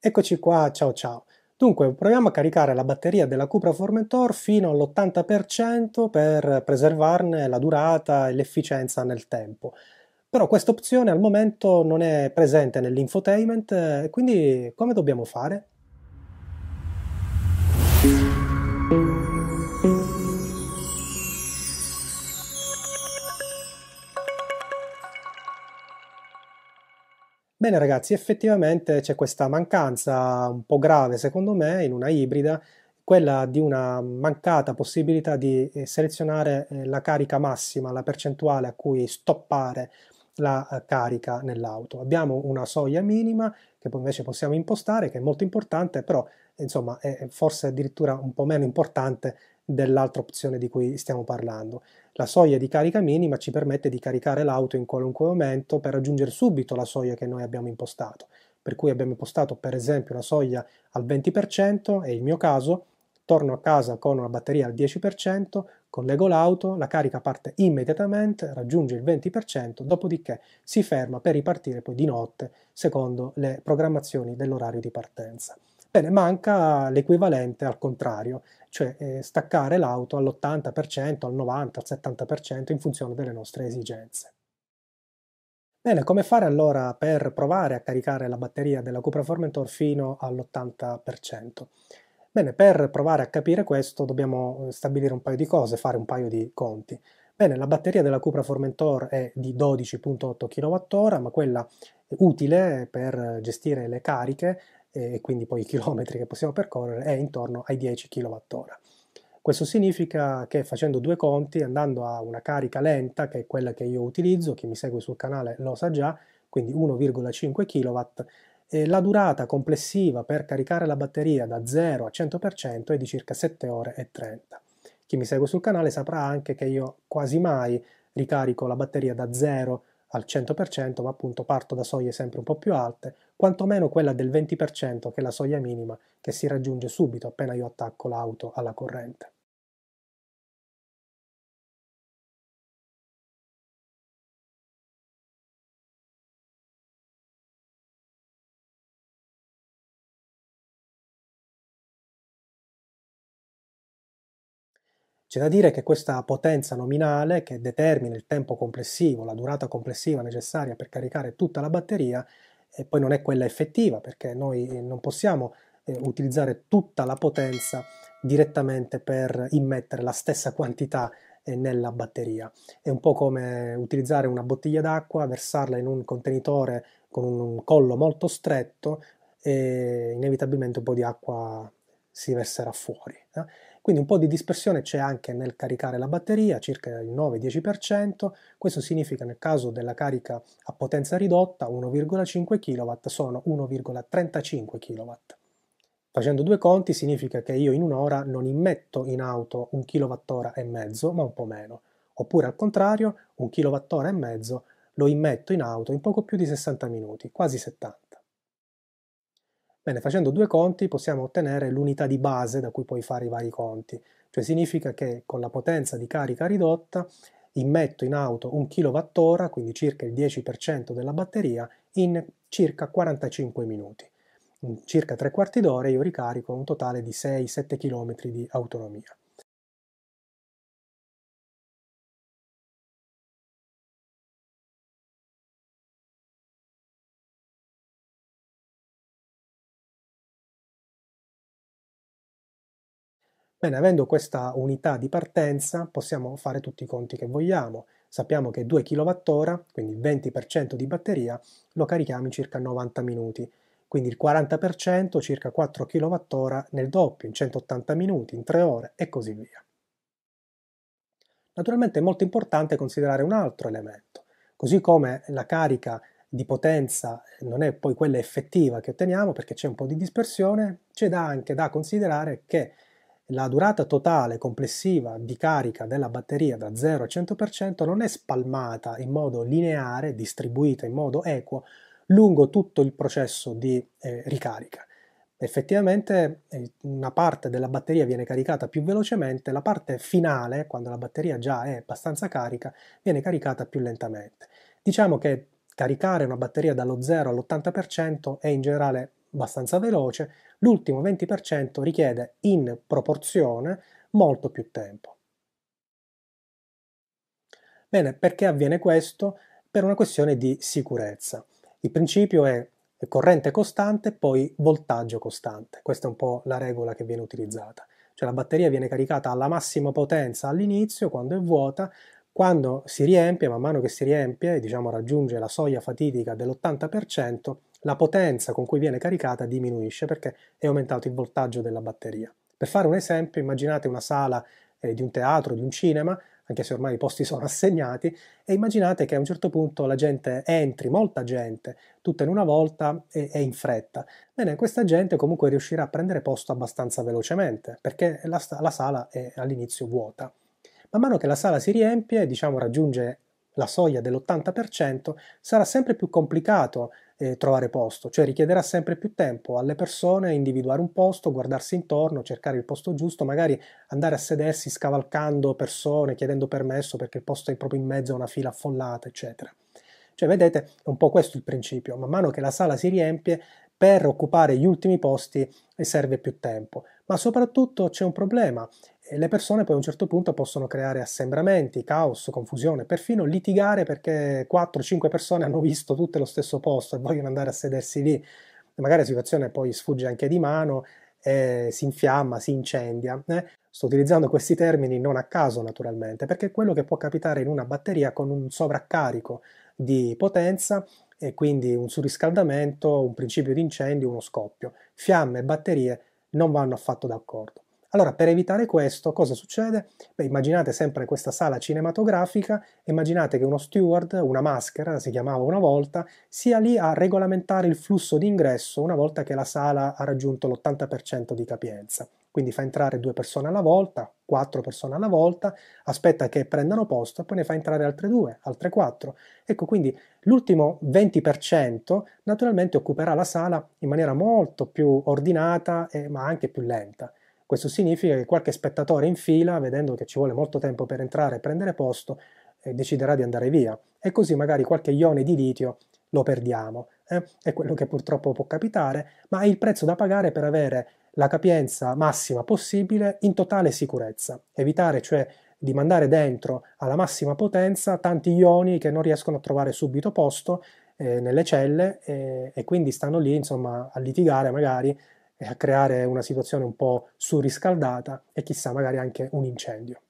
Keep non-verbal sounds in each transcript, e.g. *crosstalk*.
Eccoci qua, ciao ciao. Dunque, proviamo a caricare la batteria della Cupra Formentor fino all'80% per preservarne la durata e l'efficienza nel tempo. Però questa opzione al momento non è presente nell'infotainment, eh, quindi come dobbiamo fare? Bene ragazzi, effettivamente c'è questa mancanza un po' grave secondo me in una ibrida, quella di una mancata possibilità di eh, selezionare eh, la carica massima, la percentuale a cui stoppare la eh, carica nell'auto. Abbiamo una soglia minima che invece possiamo impostare, che è molto importante, però insomma è forse addirittura un po' meno importante dell'altra opzione di cui stiamo parlando. La soglia di carica minima ci permette di caricare l'auto in qualunque momento per raggiungere subito la soglia che noi abbiamo impostato. Per cui abbiamo impostato per esempio la soglia al 20% e il mio caso torno a casa con una batteria al 10%, collego l'auto, la carica parte immediatamente, raggiunge il 20%, dopodiché si ferma per ripartire poi di notte secondo le programmazioni dell'orario di partenza. Bene, manca l'equivalente al contrario cioè eh, staccare l'auto all'80%, al 90%, al 70% in funzione delle nostre esigenze. Bene, come fare allora per provare a caricare la batteria della Cupra Formentor fino all'80%? Bene, per provare a capire questo dobbiamo eh, stabilire un paio di cose, fare un paio di conti. Bene, la batteria della Cupra Formentor è di 12.8 kWh, ma quella utile per gestire le cariche e quindi poi i chilometri che possiamo percorrere è intorno ai 10 kWh. Questo significa che facendo due conti, andando a una carica lenta, che è quella che io utilizzo, chi mi segue sul canale lo sa già, quindi 1,5 kW, eh, la durata complessiva per caricare la batteria da 0 a 100% è di circa 7 ore e 30. Chi mi segue sul canale saprà anche che io quasi mai ricarico la batteria da 0 al 100%, ma appunto parto da soglie sempre un po' più alte, quantomeno quella del 20% che è la soglia minima che si raggiunge subito appena io attacco l'auto alla corrente. C'è da dire che questa potenza nominale, che determina il tempo complessivo, la durata complessiva necessaria per caricare tutta la batteria, e poi non è quella effettiva perché noi eh, non possiamo eh, utilizzare tutta la potenza direttamente per immettere la stessa quantità eh, nella batteria. È un po' come utilizzare una bottiglia d'acqua, versarla in un contenitore con un collo molto stretto e inevitabilmente un po' di acqua si verserà fuori. Eh? Quindi un po' di dispersione c'è anche nel caricare la batteria, circa il 9-10%, questo significa nel caso della carica a potenza ridotta 1,5 kW sono 1,35 kW. Facendo due conti significa che io in un'ora non immetto in auto un kWh e mezzo, ma un po' meno. Oppure al contrario, un kWh e mezzo lo immetto in auto in poco più di 60 minuti, quasi 70. Bene, facendo due conti possiamo ottenere l'unità di base da cui puoi fare i vari conti, cioè significa che con la potenza di carica ridotta immetto in auto un kWh, quindi circa il 10% della batteria, in circa 45 minuti. In circa tre quarti d'ora io ricarico un totale di 6-7 km di autonomia. Bene, avendo questa unità di partenza possiamo fare tutti i conti che vogliamo. Sappiamo che 2 kWh, quindi 20% di batteria, lo carichiamo in circa 90 minuti. Quindi il 40%, circa 4 kWh nel doppio, in 180 minuti, in 3 ore e così via. Naturalmente è molto importante considerare un altro elemento. Così come la carica di potenza non è poi quella effettiva che otteniamo perché c'è un po' di dispersione, c'è da anche da considerare che la durata totale complessiva di carica della batteria da 0 a 100% non è spalmata in modo lineare, distribuita in modo equo lungo tutto il processo di eh, ricarica. Effettivamente eh, una parte della batteria viene caricata più velocemente, la parte finale, quando la batteria già è abbastanza carica, viene caricata più lentamente. Diciamo che caricare una batteria dallo 0 all'80% è in generale abbastanza veloce, l'ultimo 20% richiede in proporzione molto più tempo. Bene, perché avviene questo? Per una questione di sicurezza. Il principio è corrente costante, poi voltaggio costante. Questa è un po' la regola che viene utilizzata. Cioè la batteria viene caricata alla massima potenza all'inizio, quando è vuota, quando si riempie, man mano che si riempie, diciamo raggiunge la soglia fatidica dell'80%, la potenza con cui viene caricata diminuisce perché è aumentato il voltaggio della batteria. Per fare un esempio, immaginate una sala eh, di un teatro, di un cinema, anche se ormai i posti sono *laughs* assegnati, e immaginate che a un certo punto la gente entri, molta gente, tutta in una volta e, e in fretta. Bene, questa gente comunque riuscirà a prendere posto abbastanza velocemente, perché la, la sala è all'inizio vuota. Man mano che la sala si riempie, diciamo raggiunge la soglia dell'80%, sarà sempre più complicato eh, trovare posto, cioè richiederà sempre più tempo alle persone individuare un posto, guardarsi intorno, cercare il posto giusto, magari andare a sedersi scavalcando persone, chiedendo permesso perché il posto è proprio in mezzo a una fila affollata, eccetera. Cioè, vedete, è un po' questo il principio. Man mano che la sala si riempie, per occupare gli ultimi posti eh, serve più tempo. Ma soprattutto c'è un problema, le persone poi a un certo punto possono creare assembramenti, caos, confusione, perfino litigare perché 4-5 persone *laughs* hanno visto tutte lo stesso posto e vogliono andare a sedersi lì. Magari la situazione poi sfugge anche di mano, eh, si infiamma, si incendia. Eh? Sto utilizzando questi termini non a caso naturalmente, perché è quello che può capitare in una batteria con un sovraccarico di potenza e quindi un surriscaldamento, un principio di incendio, uno scoppio. Fiamme e batterie non vanno affatto d'accordo. Allora, per evitare questo, cosa succede? Beh, immaginate sempre questa sala cinematografica, immaginate che uno steward, una maschera, si chiamava una volta, sia lì a regolamentare il flusso di ingresso una volta che la sala ha raggiunto l'80% di capienza. Quindi fa entrare due persone alla volta, quattro persone alla volta, aspetta che prendano posto e poi ne fa entrare altre due, altre quattro. Ecco, quindi l'ultimo 20% naturalmente occuperà la sala in maniera molto più ordinata, eh, ma anche più lenta. Questo significa che qualche spettatore in fila, vedendo che ci vuole molto tempo per entrare e prendere posto, eh, deciderà di andare via e così magari qualche ione di litio lo perdiamo. Eh? È quello che purtroppo può capitare, ma è il prezzo da pagare per avere la capienza massima possibile in totale sicurezza. Evitare cioè di mandare dentro alla massima potenza tanti ioni che non riescono a trovare subito posto eh, nelle celle eh, e quindi stanno lì insomma a litigare magari e a creare una situazione un po' surriscaldata e chissà magari anche un incendio.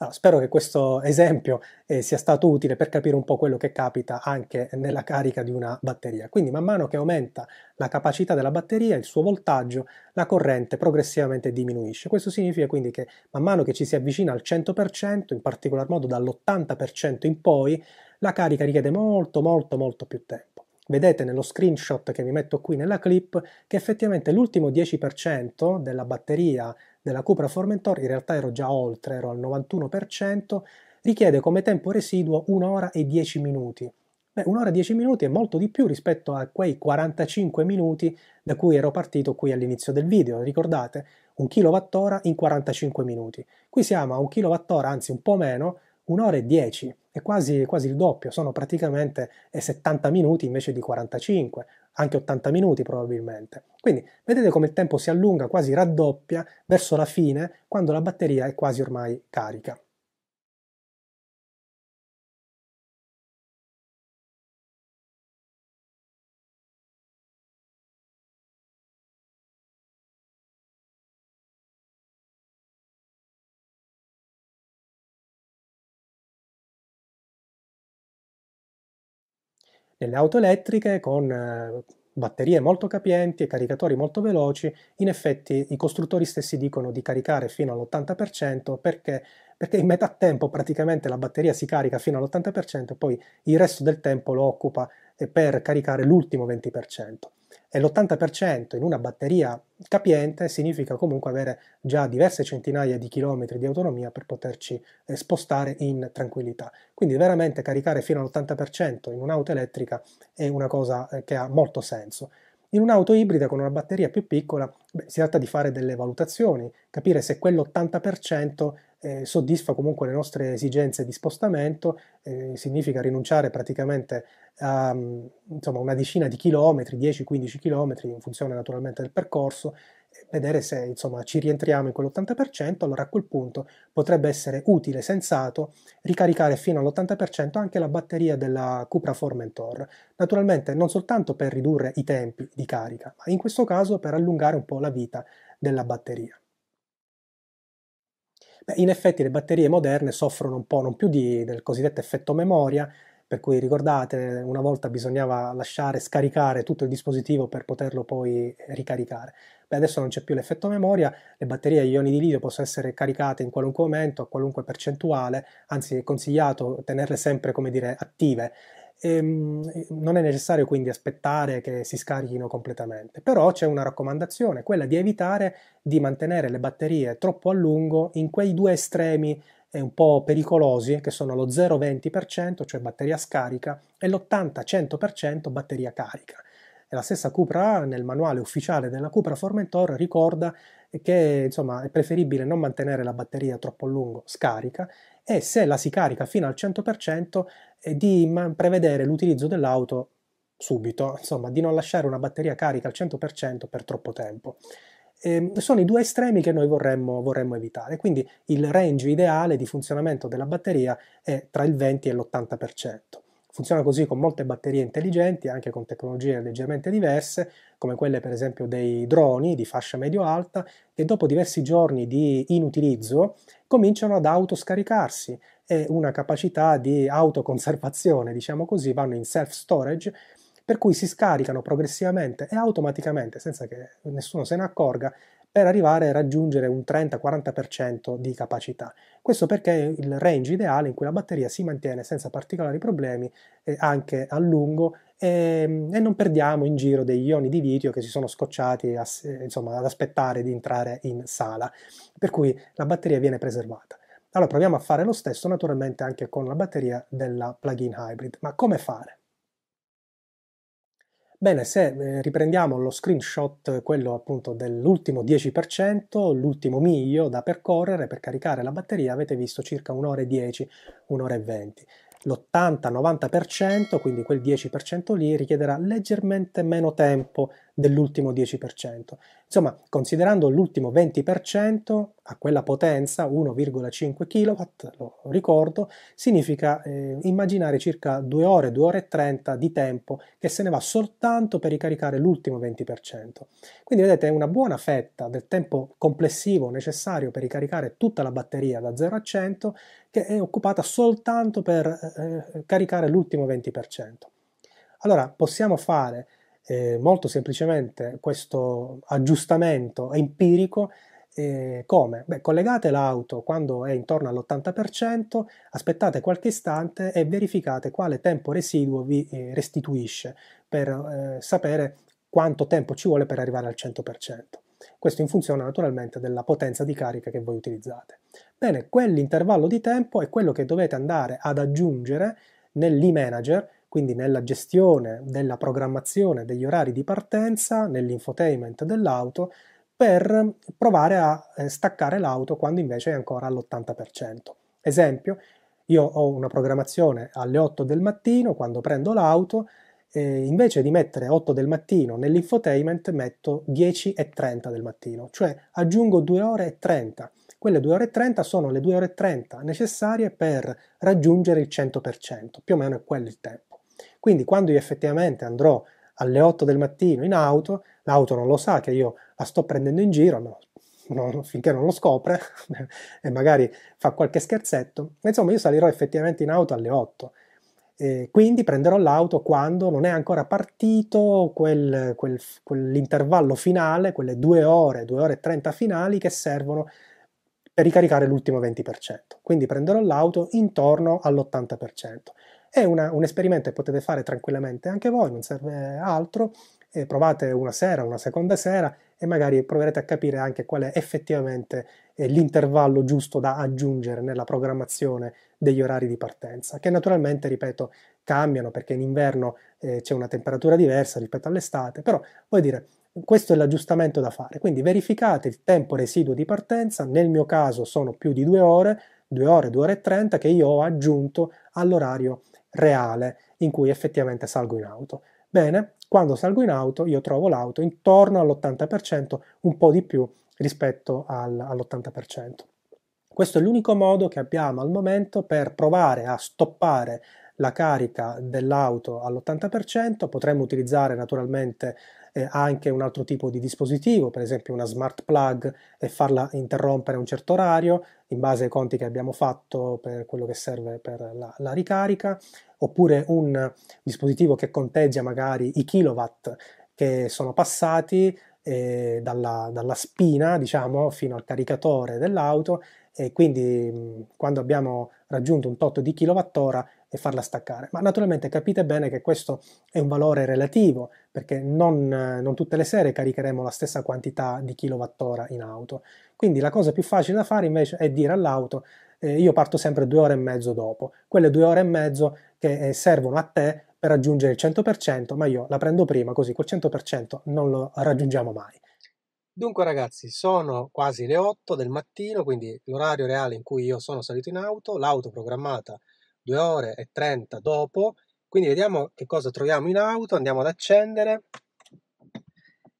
Allora, spero che questo esempio eh, sia stato utile per capire un po' quello che capita anche nella carica di una batteria. Quindi man mano che aumenta la capacità della batteria, il suo voltaggio, la corrente progressivamente diminuisce. Questo significa quindi che man mano che ci si avvicina al 100%, in particolar modo dall'80% in poi, la carica richiede molto molto molto più tempo vedete nello screenshot che vi metto qui nella clip che effettivamente l'ultimo 10% della batteria della Cupra Formentor, in realtà ero già oltre, ero al 91%, richiede come tempo residuo 1 ora e 10 minuti. Beh, 1 ora e 10 minuti è molto di più rispetto a quei 45 minuti da cui ero partito qui all'inizio del video, ricordate? 1 kWh in 45 minuti. Qui siamo a 1 kWh, anzi un po' meno, 1 ora e 10 è quasi, quasi il doppio, sono praticamente 70 minuti invece di 45, anche 80 minuti probabilmente. Quindi vedete come il tempo si allunga, quasi raddoppia verso la fine, quando la batteria è quasi ormai carica. Nelle auto elettriche con eh, batterie molto capienti e caricatori molto veloci, in effetti i costruttori stessi dicono di caricare fino all'80% perché, perché in metà tempo praticamente la batteria si carica fino all'80% e poi il resto del tempo lo occupa eh, per caricare l'ultimo 20% e l'80% in una batteria capiente significa comunque avere già diverse centinaia di chilometri di autonomia per poterci eh, spostare in tranquillità. Quindi veramente caricare fino all'80% in un'auto elettrica è una cosa eh, che ha molto senso. In un'auto ibrida con una batteria più piccola beh, si tratta di fare delle valutazioni, capire se quell'80% eh, soddisfa comunque le nostre esigenze di spostamento, eh, significa rinunciare praticamente a mm, insomma, una decina di chilometri, 10-15 chilometri in funzione naturalmente del percorso, vedere se insomma, ci rientriamo in quell'80%, allora a quel punto potrebbe essere utile, sensato, ricaricare fino all'80% anche la batteria della Cupra Formentor, naturalmente non soltanto per ridurre i tempi di carica, ma in questo caso per allungare un po' la vita della batteria in effetti le batterie moderne soffrono un po' non più di, del cosiddetto effetto memoria, per cui ricordate, una volta bisognava lasciare scaricare tutto il dispositivo per poterlo poi ricaricare. Beh, adesso non c'è più l'effetto memoria, le batterie agli ioni di litio possono essere caricate in qualunque momento, a qualunque percentuale, anzi è consigliato tenerle sempre, come dire, attive. E, ehm, non è necessario quindi aspettare che si scarichino completamente, però c'è una raccomandazione, quella di evitare di mantenere le batterie troppo a lungo in quei due estremi e un po' pericolosi che sono lo 0,20% cioè batteria scarica e l'80-100% batteria carica. E la stessa Cupra nel manuale ufficiale della Cupra Formentor ricorda che insomma, è preferibile non mantenere la batteria troppo a lungo scarica e se la si carica fino al 100% di prevedere l'utilizzo dell'auto subito, insomma di non lasciare una batteria carica al 100% per troppo tempo eh, sono i due estremi che noi vorremmo, vorremmo, evitare. Quindi il range ideale di funzionamento della batteria è tra il 20 e l'80%. Funziona così con molte batterie intelligenti, anche con tecnologie leggermente diverse, come quelle per esempio dei droni di fascia medio-alta, che dopo diversi giorni di inutilizzo cominciano ad autoscaricarsi e una capacità di autoconservazione, diciamo così, vanno in self-storage per cui si scaricano progressivamente e automaticamente, senza che nessuno se ne accorga, per arrivare a raggiungere un 30-40% di capacità. Questo perché è il range ideale in cui la batteria si mantiene senza particolari problemi eh, anche a lungo e, e, non perdiamo in giro degli ioni di litio che si sono scocciati a, insomma, ad aspettare di entrare in sala, per cui la batteria viene preservata. Allora proviamo a fare lo stesso naturalmente anche con la batteria della plug-in hybrid, ma come fare? Bene, se eh, riprendiamo lo screenshot, quello appunto dell'ultimo 10%, l'ultimo miglio da percorrere per caricare la batteria, avete visto circa 1 ora e 10, 1 ora e 20. L'80-90%, quindi quel 10% lì, richiederà leggermente meno tempo dell'ultimo 10%. Insomma, considerando l'ultimo 20% a quella potenza, 1,5 kW, lo ricordo, significa eh, immaginare circa 2 ore, 2 ore e 30 di tempo che se ne va soltanto per ricaricare l'ultimo 20%. Quindi vedete è una buona fetta del tempo complessivo necessario per ricaricare tutta la batteria da 0 a 100 che è occupata soltanto per eh, eh caricare l'ultimo 20%. Allora possiamo fare eh, molto semplicemente questo aggiustamento empirico eh, come? Beh, collegate l'auto quando è intorno all'80%, aspettate qualche istante e verificate quale tempo residuo vi eh, restituisce per eh, sapere quanto tempo ci vuole per arrivare al 100%. Questo in funzione naturalmente della potenza di carica che voi utilizzate. Bene, quell'intervallo di tempo è quello che dovete andare ad aggiungere nell'e-manager quindi nella gestione della programmazione degli orari di partenza, nell'infotainment dell'auto, per provare a eh, staccare l'auto quando invece è ancora all'80%. Esempio, io ho una programmazione alle 8 del mattino quando prendo l'auto, e invece di mettere 8 del mattino nell'infotainment metto 10 e 30 del mattino, cioè aggiungo 2 ore e 30. Quelle 2 ore e 30 sono le 2 ore e 30 necessarie per raggiungere il 100%, più o meno è quello il tempo. Quindi quando io effettivamente andrò alle 8 del mattino in auto, l'auto non lo sa che io la sto prendendo in giro, no, no, finché non lo scopre *laughs* e magari fa qualche scherzetto, insomma io salirò effettivamente in auto alle 8. E quindi prenderò l'auto quando non è ancora partito quel, quel, quell'intervallo finale, quelle due ore, due ore e trenta finali che servono per ricaricare l'ultimo 20%. Quindi prenderò l'auto intorno all'80%. È una, un esperimento che potete fare tranquillamente anche voi, non serve altro, eh, provate una sera, una seconda sera e magari proverete a capire anche qual è effettivamente eh, l'intervallo giusto da aggiungere nella programmazione degli orari di partenza, che naturalmente, ripeto, cambiano perché in inverno eh, c'è una temperatura diversa rispetto all'estate, però voglio dire, questo è l'aggiustamento da fare, quindi verificate il tempo residuo di partenza, nel mio caso sono più di due ore, due ore, due ore e trenta che io ho aggiunto all'orario reale in cui effettivamente salgo in auto. Bene, quando salgo in auto io trovo l'auto intorno all'80%, un po' di più rispetto al, all'80%. Questo è l'unico modo che abbiamo al momento per provare a stoppare la carica dell'auto all'80%, potremmo utilizzare naturalmente eh, anche un altro tipo di dispositivo, per esempio una smart plug e farla interrompere a un certo orario in base ai conti che abbiamo fatto per quello che serve per la, la ricarica, oppure un dispositivo che conteggia magari i kilowatt che sono passati eh, dalla, dalla, spina diciamo fino al caricatore dell'auto e quindi mh, quando abbiamo raggiunto un tot di kilowattora e farla staccare. Ma naturalmente capite bene che questo è un valore relativo, perché non, eh, non tutte le sere caricheremo la stessa quantità di kilowattora in auto. Quindi la cosa più facile da fare invece è dire all'auto eh, io parto sempre due ore e mezzo dopo, quelle due ore e mezzo che eh, servono a te per raggiungere il 100%, ma io la prendo prima così col 100% non lo raggiungiamo mai. Dunque ragazzi, sono quasi le 8 del mattino, quindi l'orario reale in cui io sono salito in auto, l'auto programmata due ore e 30 dopo, quindi vediamo che cosa troviamo in auto, andiamo ad accendere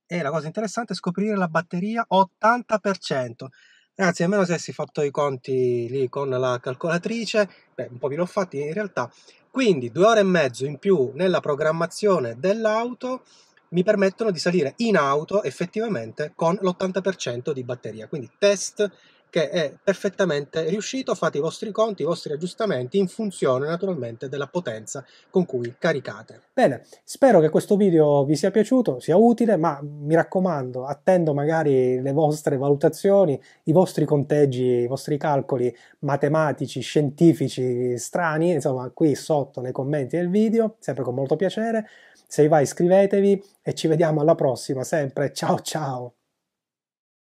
e la cosa interessante è scoprire la batteria 80%. Ragazzi, almeno se avessi fatto i conti lì con la calcolatrice, beh, un po' meno fatti in realtà. Quindi due ore e mezzo in più nella programmazione dell'auto mi permettono di salire in auto effettivamente con l'80% di batteria. Quindi test che è perfettamente riuscito, fate i vostri conti, i vostri aggiustamenti in funzione naturalmente della potenza con cui caricate. Bene, spero che questo video vi sia piaciuto, sia utile, ma mi raccomando, attendo magari le vostre valutazioni, i vostri conteggi, i vostri calcoli matematici, scientifici, strani, insomma qui sotto nei commenti del video, sempre con molto piacere. Se vi va iscrivetevi e ci vediamo alla prossima, sempre ciao ciao!